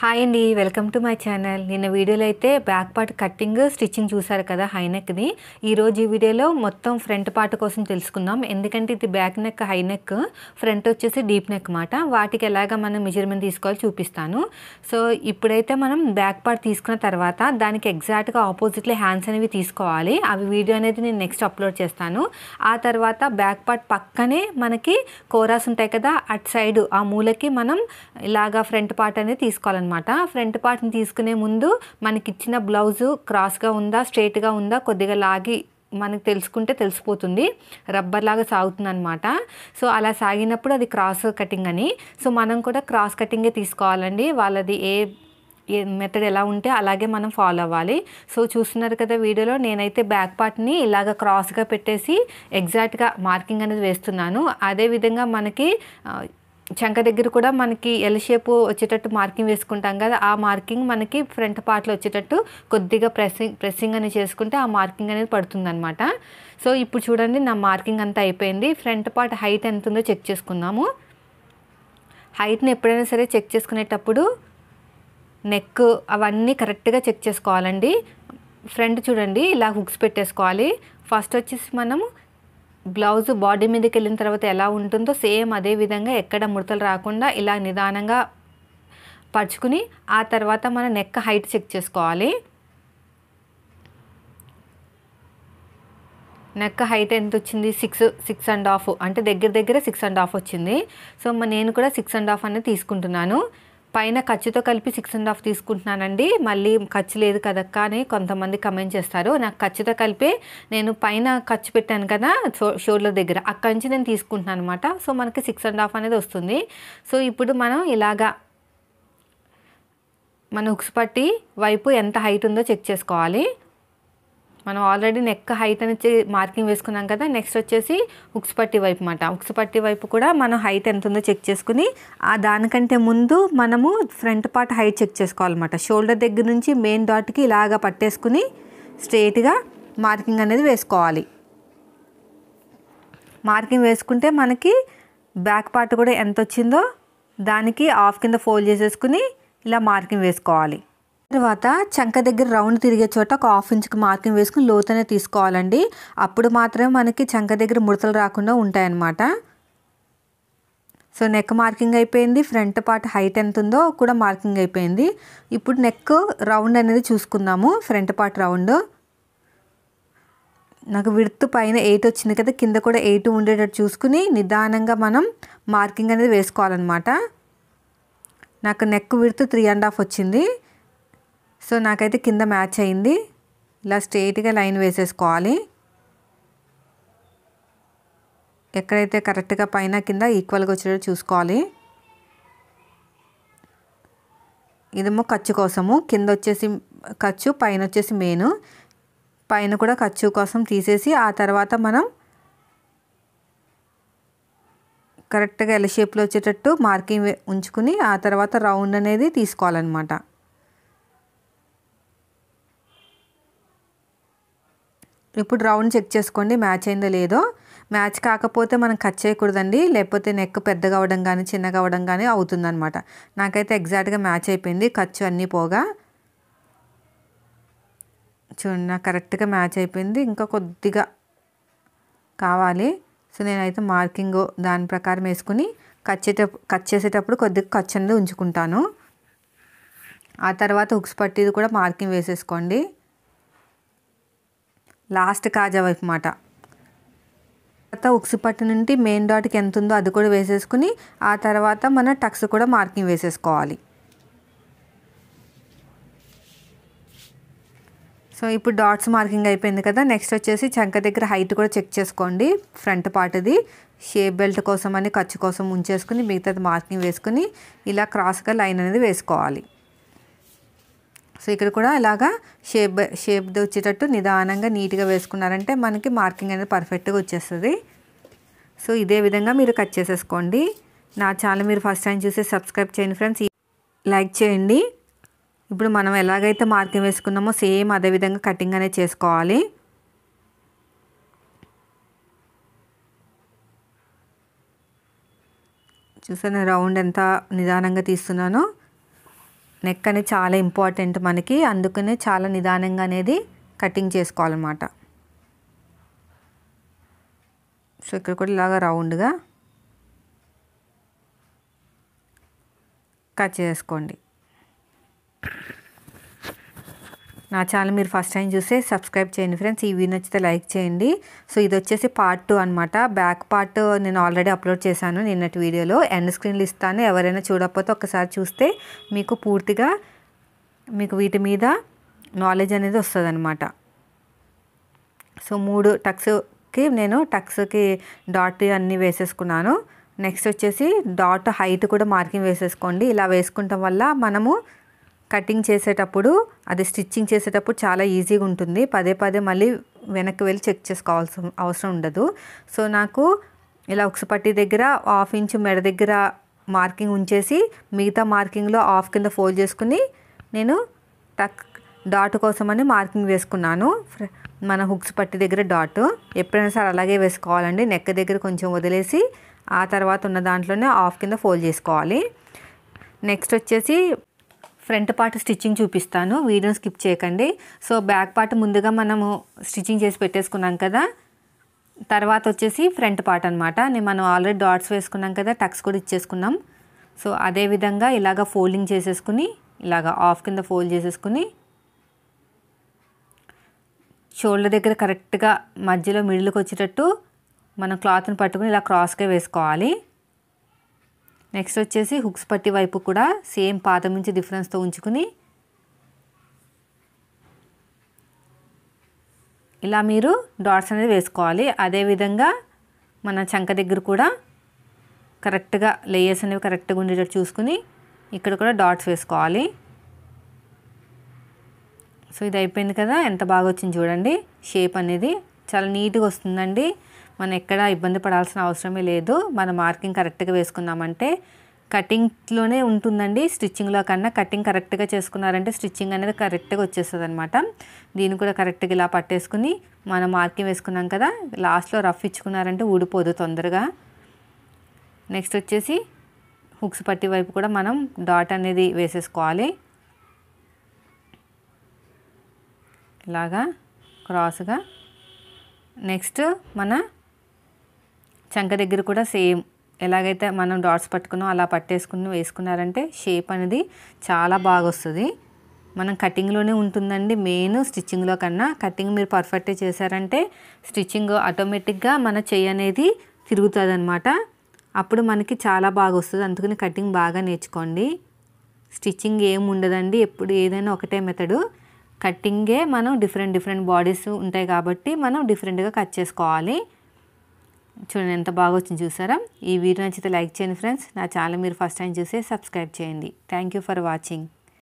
hi అండి welcome to my channel నిన్న వీడియోలో అయితే బ్యాక్ పార్ట్ కట్టింగ్ స్టిచ్చింగ్ చూసారు కదా హై నెక్ని ఈరోజు ఈ వీడియోలో మొత్తం ఫ్రంట్ పార్ట్ కోసం తెలుసుకుందాం ఎందుకంటే ఇది back neck high neck front వచ్చేసి డీప్ నెక్ మాట వాటికి ఎలాగ మనం మెజర్మెంట్ తీసుకోవాలో చూపిస్తాను సో ఇప్పుడైతే మనం బ్యాక్ పార్ట్ తీసుకున్న తర్వాత దానికి ఎగ్జాక్ట్గా ఆపోజిట్లో హ్యాండ్స్ అనేవి తీసుకోవాలి అవి వీడియో అనేది నేను నెక్స్ట్ అప్లోడ్ చేస్తాను ఆ తర్వాత బ్యాక్ పార్ట్ పక్కనే మనకి కోరాస్ ఉంటాయి కదా అట్ సైడ్ ఆ మూలకి మనం ఇలాగా ఫ్రంట్ పార్ట్ అనేది తీసుకోవాలన్నమాట అనమాట ఫ్రంట్ పార్ట్ని తీసుకునే ముందు మనకిచ్చిన బ్లౌజు క్రాస్గా ఉందా స్ట్రైట్గా ఉందా కొద్దిగా లాగి మనకు తెలుసుకుంటే తెలిసిపోతుంది రబ్బర్ లాగా సాగుతుంది అనమాట సో అలా సాగినప్పుడు అది క్రాస్ కటింగ్ అని సో మనం కూడా క్రాస్ కటింగే తీసుకోవాలండి వాళ్ళది ఏ మెథడ్ ఎలా ఉంటే అలాగే మనం ఫాలో అవ్వాలి సో చూస్తున్నారు కదా వీడియోలో నేనైతే బ్యాక్ పార్ట్ని ఇలాగ క్రాస్గా పెట్టేసి ఎగ్జాక్ట్గా మార్కింగ్ అనేది వేస్తున్నాను అదేవిధంగా మనకి చంక దగ్గర కూడా మనకి ఎల్ షేపు వచ్చేటట్టు మార్కింగ్ వేసుకుంటాం కదా ఆ మార్కింగ్ మనకి ఫ్రంట్ పార్ట్లో వచ్చేటట్టు కొద్దిగా ప్రెస్సింగ్ ప్రెస్సింగ్ అనేది చేసుకుంటే ఆ మార్కింగ్ అనేది పడుతుందనమాట సో ఇప్పుడు చూడండి నా మార్కింగ్ అంతా అయిపోయింది ఫ్రంట్ పార్ట్ హైట్ ఎంత ఉందో చెక్ చేసుకుందాము హైట్ని ఎప్పుడైనా సరే చెక్ చేసుకునేటప్పుడు నెక్ అవన్నీ కరెక్ట్గా చెక్ చేసుకోవాలండి ఫ్రంట్ చూడండి ఇలా హుక్స్ పెట్టేసుకోవాలి ఫస్ట్ వచ్చేసి మనము బ్లౌజ్ బాడీ మీదకి వెళ్ళిన తర్వాత ఎలా ఉంటుందో సేమ్ అదే విధంగా ఎక్కడ ముడతలు రాకుండా ఇలా నిదానంగా పరుచుకుని ఆ తర్వాత మన నెక్ హైట్ చెక్ చేసుకోవాలి నెక్ హైట్ ఎంత వచ్చింది సిక్స్ సిక్స్ అండ్ హాఫ్ అంటే దగ్గర దగ్గర సిక్స్ అండ్ హాఫ్ వచ్చింది సో నేను కూడా సిక్స్ అండ్ హాఫ్ అనేది తీసుకుంటున్నాను పైన ఖర్చుతో కలిపి సిక్స్ అండ్ హాఫ్ తీసుకుంటున్నానండి మళ్ళీ ఖర్చు లేదు కదక్క అని కొంతమంది కమెంట్ చేస్తారు నాకు ఖర్చుతో కలిపి నేను పైన ఖర్చు పెట్టాను కదా షోర్ల దగ్గర అక్కడి నుంచి నేను తీసుకుంటున్నాను అనమాట సో మనకి సిక్స్ అండ్ హాఫ్ అనేది వస్తుంది సో ఇప్పుడు మనం ఇలాగా మన ఉక్స్ పట్టి వైపు ఎంత హైట్ ఉందో చెక్ చేసుకోవాలి మనం ఆల్రెడీ నెక్ హైట్ అనేది మార్కింగ్ వేసుకున్నాం కదా నెక్స్ట్ వచ్చేసి ఉక్స్ పట్టి వైపు అనమాట ఉక్స్ పట్టి వైపు కూడా మనం హైట్ ఎంత ఉందో చెక్ చేసుకుని ఆ దానికంటే ముందు మనము ఫ్రంట్ పార్ట్ హైట్ చెక్ చేసుకోవాలన్నమాట షోల్డర్ దగ్గర నుంచి మెయిన్ డాట్కి ఇలాగ పట్టేసుకుని స్ట్రేట్గా మార్కింగ్ అనేది వేసుకోవాలి మార్కింగ్ వేసుకుంటే మనకి బ్యాక్ పార్ట్ కూడా ఎంత వచ్చిందో దానికి ఆఫ్ కింద ఫోల్డ్ చేసేసుకుని ఇలా మార్కింగ్ వేసుకోవాలి తర్వాత చంక దగ్గర రౌండ్ తిరిగే చోట ఒక హాఫ్ ఇంచ్కి మార్కింగ్ వేసుకుని లోతనే తీసుకోవాలండి అప్పుడు మాత్రమే మనకి చంక దగ్గర ముడతలు రాకుండా ఉంటాయన్నమాట సో నెక్ మార్కింగ్ అయిపోయింది ఫ్రంట్ పార్ట్ హైట్ ఎంత ఉందో కూడా మార్కింగ్ అయిపోయింది ఇప్పుడు నెక్ రౌండ్ అనేది చూసుకుందాము ఫ్రంట్ పార్ట్ రౌండ్ నాకు విడుత్ పైన ఎయిట్ వచ్చింది కదా కింద కూడా ఎయిట్ ఉండేటట్టు చూసుకుని నిదానంగా మనం మార్కింగ్ అనేది వేసుకోవాలన్నమాట నాకు neck width three and half వచ్చింది సో నాకైతే కింద మ్యాచ్ అయింది ఇలా స్ట్రేట్గా లైన్ వేసేసుకోవాలి ఎక్కడైతే కరెక్ట్గా పైన కింద ఈక్వల్గా వచ్చేటట్టు చూసుకోవాలి ఇదేమో ఖర్చు కోసము కింద వచ్చేసి ఖర్చు పైన వచ్చేసి మెయిన్ పైన కూడా ఖర్చు కోసం తీసేసి ఆ తర్వాత మనం కరెక్ట్గా ఎల్ షేప్లో వచ్చేటట్టు మార్కింగ్ ఉంచుకుని ఆ తర్వాత రౌండ్ అనేది తీసుకోవాలన్నమాట ఇప్పుడు రౌండ్ చెక్ చేసుకోండి మ్యాచ్ అయిందో లేదో మ్యాచ్ కాకపోతే మనం కట్ చేయకూడదండి లేకపోతే నెక్ పెద్దగా అవ్వడం కానీ చిన్నగా అవ్వడం కానీ అవుతుందన్నమాట నాకైతే ఎగ్జాక్ట్గా మ్యాచ్ అయిపోయింది ఖర్చు అన్నీ పోగా చూడండి నాకు కరెక్ట్గా మ్యాచ్ అయిపోయింది ఇంకా కొద్దిగా కావాలి సో నేనైతే మార్కింగ్ దాని ప్రకారం వేసుకుని కట్ కట్ చేసేటప్పుడు కొద్దిగా ఖర్చు అనేది ఉంచుకుంటాను ఆ తర్వాత హుక్స్ పట్టిది కూడా మార్కింగ్ వేసేసుకోండి లాస్ట్ కాజా వైపు మాట తర్వాత ఉక్సిపట్టు నుండి మెయిన్ డాట్కి ఎంత ఉందో అది కూడా వేసేసుకుని ఆ తర్వాత మన టక్స్ కూడా మార్కింగ్ వేసేసుకోవాలి సో ఇప్పుడు డాట్స్ మార్కింగ్ అయిపోయింది కదా నెక్స్ట్ వచ్చేసి చంక దగ్గర హైట్ కూడా చెక్ చేసుకోండి ఫ్రంట్ పార్ట్ది షేప్ బెల్ట్ కోసం అని ఖర్చు కోసం ఉంచేసుకుని మిగతాది మార్కింగ్ వేసుకుని ఇలా క్రాస్గా లైన్ అనేది వేసుకోవాలి సో ఇక్కడ కూడా ఇలాగా షేప్ షేప్ వచ్చేటట్టు నిదానంగా నీట్గా వేసుకున్నారంటే మనకి మార్కింగ్ అనేది పర్ఫెక్ట్గా వచ్చేస్తుంది సో ఇదే విధంగా మీరు కట్ చేసేసుకోండి నా ఛానల్ మీరు ఫస్ట్ టైం చూసి సబ్స్క్రైబ్ చేయండి ఫ్రెండ్స్ లైక్ చేయండి ఇప్పుడు మనం ఎలాగైతే మార్కింగ్ వేసుకున్నామో సేమ్ అదే విధంగా కటింగ్ అనేది చేసుకోవాలి చూసాను రౌండ్ ఎంత నిదానంగా తీస్తున్నానో నెక్ అనేది చాలా ఇంపార్టెంట్ మనకి అందుకనే చాలా నిదానంగా అనేది కటింగ్ చేసుకోవాలన్నమాట సో ఇక్కడ కూడా ఇలాగ రౌండ్గా కట్ చేసుకోండి నా ఛానల్ మీరు ఫస్ట్ టైం చూస్తే సబ్స్క్రైబ్ చేయండి ఫ్రెండ్స్ ఈ వీడియో నచ్చితే లైక్ చేయండి సో ఇది వచ్చేసి పార్ట్ టూ అనమాట బ్యాక్ పార్ట్ నేను ఆల్రెడీ అప్లోడ్ చేశాను నిన్నటి వీడియోలో ఎండ్ స్క్రీన్లు ఇస్తాను ఎవరైనా చూడకపోతే ఒకసారి చూస్తే మీకు పూర్తిగా మీకు వీటి మీద నాలెడ్జ్ అనేది వస్తుంది అనమాట సో మూడు టక్స్కి నేను టక్స్కి డాట్ అన్నీ వేసేసుకున్నాను నెక్స్ట్ వచ్చేసి డాట్ హైట్ కూడా మార్కింగ్ వేసేసుకోండి ఇలా వేసుకుంటాం వల్ల మనము కటింగ్ చేసేటప్పుడు అది స్టిచ్చింగ్ చేసేటప్పుడు చాలా ఈజీగా ఉంటుంది పదే పదే మళ్ళీ వెనక్కి వెళ్ళి చెక్ చేసుకోవాల్సి అవసరం ఉండదు సో నాకు ఇలా పట్టి దగ్గర హాఫ్ ఇంచ్ మెడ దగ్గర మార్కింగ్ ఉంచేసి మిగతా మార్కింగ్లో హాఫ్ కింద ఫోల్డ్ చేసుకుని నేను టక్ డాట్ కోసమని మార్కింగ్ వేసుకున్నాను మన హుక్స్ పట్టి దగ్గర డాట్ ఎప్పుడైనా సరే అలాగే వేసుకోవాలండి నెక్ దగ్గర కొంచెం వదిలేసి ఆ తర్వాత ఉన్న దాంట్లోనే హాఫ్ కింద ఫోల్డ్ చేసుకోవాలి నెక్స్ట్ వచ్చేసి ఫ్రంట్ పార్ట్ స్టిచ్చింగ్ చూపిస్తాను వీడియో స్కిప్ చేయకండి సో బ్యాక్ పార్ట్ ముందుగా మనము స్టిచ్చింగ్ చేసి పెట్టేసుకున్నాం కదా తర్వాత వచ్చేసి ఫ్రంట్ పార్ట్ అనమాట నేను మనం ఆల్రెడీ డాట్స్ వేసుకున్నాం కదా టక్స్ కూడా ఇచ్చేసుకున్నాం సో అదేవిధంగా ఇలాగ ఫోల్డింగ్ చేసేసుకుని ఇలాగ ఆఫ్ కింద ఫోల్డ్ చేసేసుకుని షోల్డర్ దగ్గర కరెక్ట్గా మధ్యలో మిడిల్కి వచ్చేటట్టు మనం క్లాత్ని పట్టుకుని ఇలా క్రాస్గా వేసుకోవాలి నెక్స్ట్ వచ్చేసి హుక్స్ పట్టి వైపు కూడా సేమ్ పాదం నుంచి డిఫరెన్స్తో ఉంచుకుని ఇలా మీరు డాట్స్ అనేది వేసుకోవాలి అదేవిధంగా మన చంక దగ్గర కూడా కరెక్ట్గా లేయర్స్ అనేవి కరెక్ట్గా ఉండేటట్టు చూసుకుని ఇక్కడ కూడా డాట్స్ వేసుకోవాలి సో ఇది అయిపోయింది కదా ఎంత బాగా వచ్చింది చూడండి షేప్ అనేది చాలా నీట్గా వస్తుందండి మనం ఎక్కడ ఇబ్బంది పడాల్సిన అవసరమే లేదు మన మార్కింగ్ కరెక్ట్గా వేసుకున్నామంటే కటింగ్లోనే ఉంటుందండి స్టిచ్చింగ్లో కన్నా కటింగ్ కరెక్ట్గా చేసుకున్నారంటే స్టిచ్చింగ్ అనేది కరెక్ట్గా వచ్చేస్తుంది అనమాట దీన్ని కూడా కరెక్ట్గా ఇలా పట్టేసుకుని మనం మార్కింగ్ వేసుకున్నాం కదా లాస్ట్లో రఫ్ ఇచ్చుకున్నారంటే ఊడిపోదు తొందరగా నెక్స్ట్ వచ్చేసి హుక్స్ పట్టి వైపు కూడా మనం డాట్ అనేది వేసేసుకోవాలి ఇలాగా క్రాస్గా నెక్స్ట్ మన చంక దగ్గర కూడా సేమ్ ఎలాగైతే మనం డాట్స్ పట్టుకున్నాం అలా పట్టేసుకుని వేసుకున్నారంటే షేప్ అనేది చాలా బాగా వస్తుంది మనం కటింగ్లోనే ఉంటుందండి మెయిన్ స్టిచ్చింగ్లో కన్నా కటింగ్ మీరు పర్ఫెక్ట్గా చేశారంటే స్టిచ్చింగ్ ఆటోమేటిక్గా మన చెయ్యి అనేది తిరుగుతుంది అనమాట అప్పుడు మనకి చాలా బాగా వస్తుంది అందుకని కటింగ్ బాగా నేర్చుకోండి స్టిచ్చింగ్ ఏం ఉండదండి ఎప్పుడు ఏదైనా ఒకటే మెథడు కటింగే మనం డిఫరెంట్ డిఫరెంట్ బాడీస్ ఉంటాయి కాబట్టి మనం డిఫరెంట్గా కట్ చేసుకోవాలి చూడండి ఎంత బాగా వచ్చింది చూసారా ఈ వీడియో నచ్చితే లైక్ చేయండి ఫ్రెండ్స్ నా ఛానల్ మీరు ఫస్ట్ టైం చూసే సబ్స్క్రైబ్ చేయండి థ్యాంక్ ఫర్ వాచింగ్